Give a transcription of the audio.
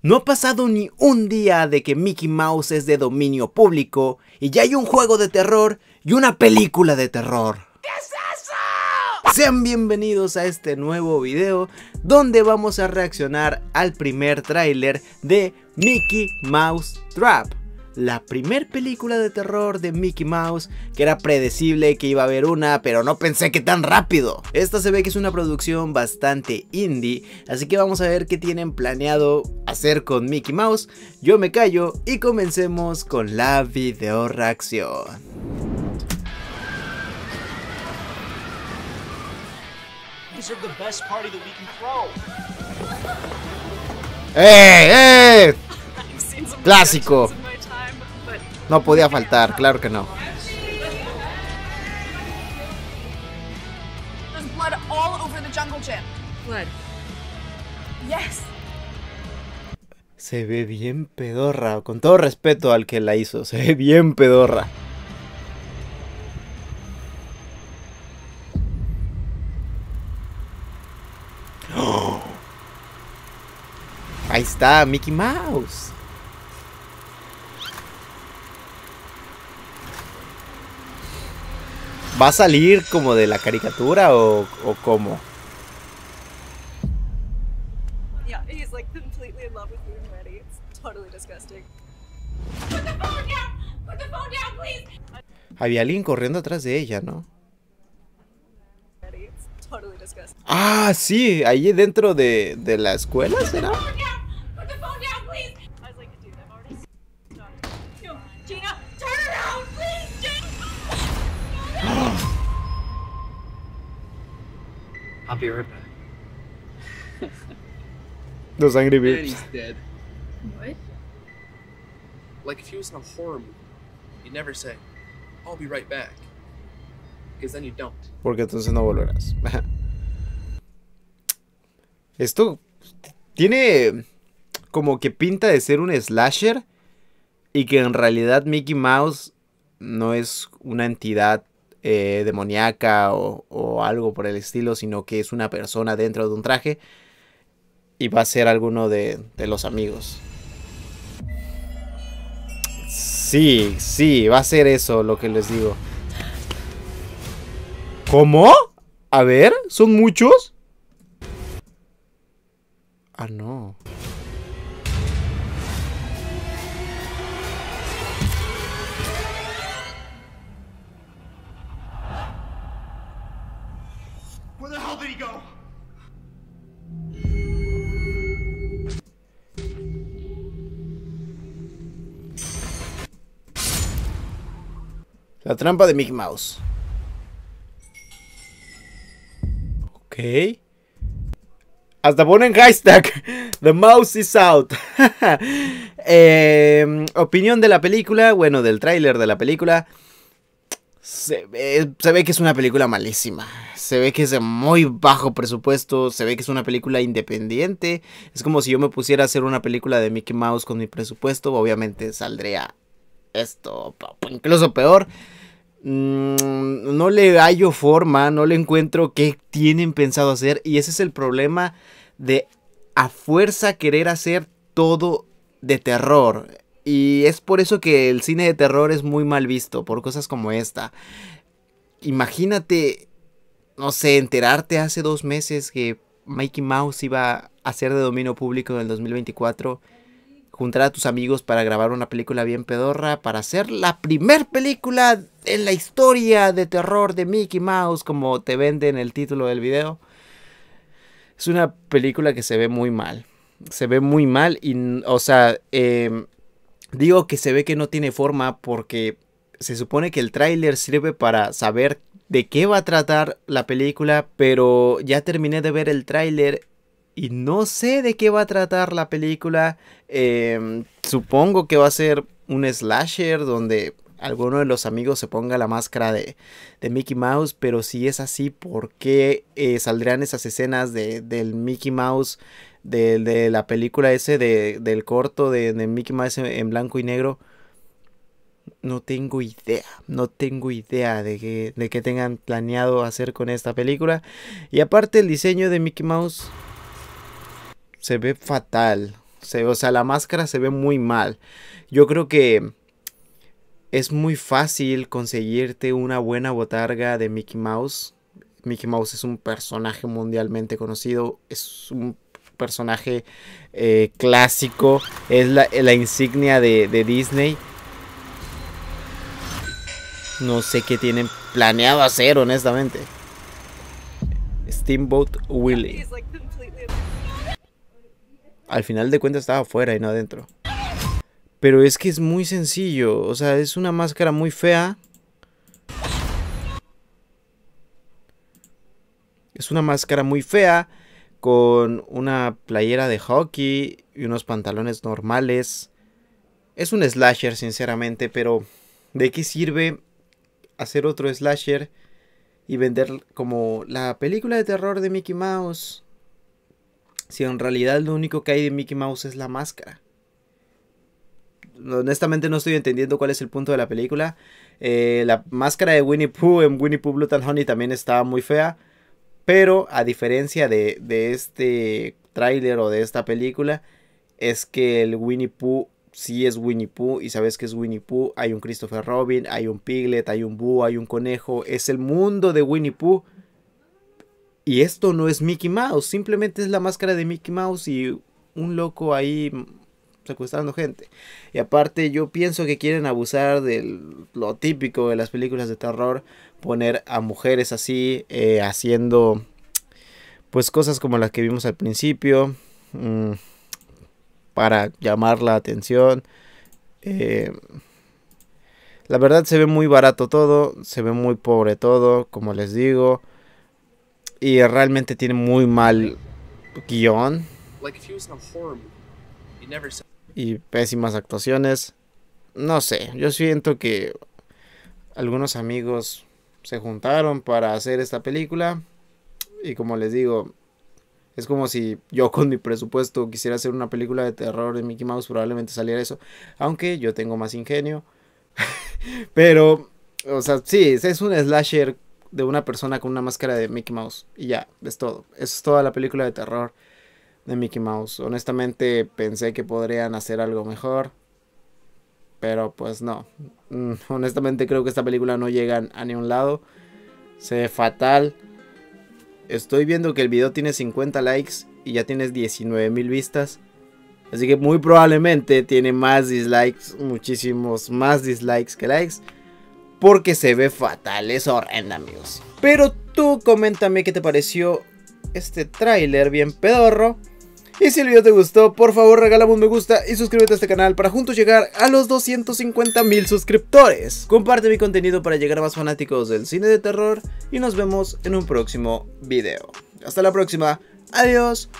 No ha pasado ni un día de que Mickey Mouse es de dominio público y ya hay un juego de terror y una película de terror. ¿Qué es eso? Sean bienvenidos a este nuevo video donde vamos a reaccionar al primer tráiler de Mickey Mouse Trap la primer película de terror de Mickey Mouse, que era predecible que iba a haber una, pero no pensé que tan rápido. Esta se ve que es una producción bastante indie, así que vamos a ver qué tienen planeado hacer con Mickey Mouse. Yo me callo y comencemos con la video reacción. ¡Eh! ¡Eh! Clásico. No podía faltar, claro que no. Yes. Se ve bien pedorra, con todo respeto al que la hizo, se ve bien pedorra. Ahí está, Mickey Mouse. ¿Va a salir como de la caricatura o, o cómo? Yeah, he's like completely in love with you already. It's totally disgusting. Put the phone down! Put the phone down, please! Había alguien corriendo atrás de ella, ¿no? Totally disgusting. Ah, sí, ahí dentro de, de la escuela, ¿será? Put the phone down, please! I was like, dude, I've already... No, Gina! I'll be right Those angry Bees? dead. What? Like if he was in a horror movie, you never say, I'll be right back. Because then you don't. Porque entonces no volverás. Esto tiene como que pinta de ser un slasher y que en realidad Mickey Mouse no es una entidad eh, demoníaca o, algo por el estilo, sino que es una persona dentro de un traje y va a ser alguno de, de los amigos. Sí, sí, va a ser eso lo que les digo. ¿Cómo? A ver, ¿son muchos? Ah, no. La trampa de Mickey Mouse. Ok. Hasta ponen hashtag. The mouse is out. Eh, opinión de la película. Bueno, del tráiler de la película. Eh, se ve, que es una película malísima. Se ve que es de muy bajo presupuesto. Se ve que es una película independiente. Es como si yo me pusiera a hacer una película de Mickey Mouse con mi presupuesto. Obviamente saldría esto, incluso peor. Mm, no le hallo forma, no le encuentro qué tienen pensado hacer. Y ese es el problema de a fuerza querer hacer todo de terror. Y es por eso que el cine de terror es muy mal visto, por cosas como esta. Imagínate, no sé, enterarte hace dos meses que Mickey Mouse iba a ser de dominio público en el 2024. Juntar a tus amigos para grabar una película bien pedorra, para hacer la primer película en la historia de terror de Mickey Mouse, como te venden en el título del video. Es una película que se ve muy mal. Se ve muy mal y, o sea, eh, Digo que se ve que no tiene forma porque se supone que el tráiler sirve para saber de qué va a tratar la película, pero ya terminé de ver el tráiler y no sé de qué va a tratar la película. Em, supongo que va a ser un slasher donde alguno de los amigos se ponga la máscara de, Mickey Mouse, pero si es así, ¿por qué eh, saldrán esas escenas del Mickey Mouse de, la película ese, del corto de, Mickey Mouse en, blanco y negro. No tengo idea, no tengo idea de que, de tengan planeado hacer con esta película. Y aparte el diseño de Mickey Mouse se ve fatal. Se, o sea, la máscara se ve muy mal. Yo creo que es muy fácil conseguirte una buena botarga de Mickey Mouse. Mickey Mouse es un personaje mundialmente conocido, es un personaje eh, clásico, es la, insignia de, Disney. No sé qué tienen planeado hacer, honestamente. Steamboat Willy Al final de cuentas estaba afuera y no adentro. Pero es que es muy sencillo, o sea, es una máscara muy fea. Es una máscara muy fea con una playera de hockey y unos pantalones normales. Es un slasher, sinceramente, pero ¿de qué sirve hacer otro slasher y vender como la película de terror de Mickey Mouse? Si en realidad lo único que hay de Mickey Mouse es la máscara. Honestamente no estoy entendiendo cuál es el punto de la película. Eh, la máscara de Winnie Pooh en Winnie Pooh Blood and Honey también estaba muy fea. Pero a diferencia de, este tráiler o de esta película, es que el Winnie Pooh sí es Winnie Pooh y sabes que es Winnie Pooh. Hay un Christopher Robin, hay un Piglet, hay un Boo, hay un conejo. Es el mundo de Winnie Pooh. Y esto no es Mickey Mouse, simplemente es la máscara de Mickey Mouse y un loco ahí secuestrando gente. Y aparte yo pienso que quieren abusar de lo típico de las películas de terror, poner a mujeres así, eh, haciendo pues cosas como las que vimos al principio, mm, para llamar la atención. Eh, la verdad se ve muy barato todo, se ve muy pobre todo, como les digo. Y realmente tiene muy mal guión y pésimas actuaciones. No sé, yo siento que algunos amigos se juntaron para hacer esta película y como les digo, es como si yo con mi presupuesto quisiera hacer una película de terror de Mickey Mouse, probablemente saliera eso, aunque yo tengo más ingenio. Pero, o sea, sí, es un slasher de una persona con una máscara de Mickey Mouse y ya, es todo. es toda la película de terror de Mickey Mouse. Honestamente pensé que podrían hacer algo mejor. Pero pues no. Mm, honestamente creo que esta película no llega a ningún lado. Se ve fatal. Estoy viendo que el video tiene 50 likes y ya tienes 19 mil vistas. Así que muy probablemente tiene más dislikes, muchísimos más dislikes que likes. Porque se ve fatal, es horrenda amigos. Pero tú coméntame qué te pareció este tráiler bien pedorro. Y si el video te gustó, por favor regálame un me gusta y suscríbete a este canal para juntos llegar a los 250 mil suscriptores. Comparte mi contenido para llegar a más fanáticos del cine de terror y nos vemos en un próximo video. Hasta la próxima, adiós.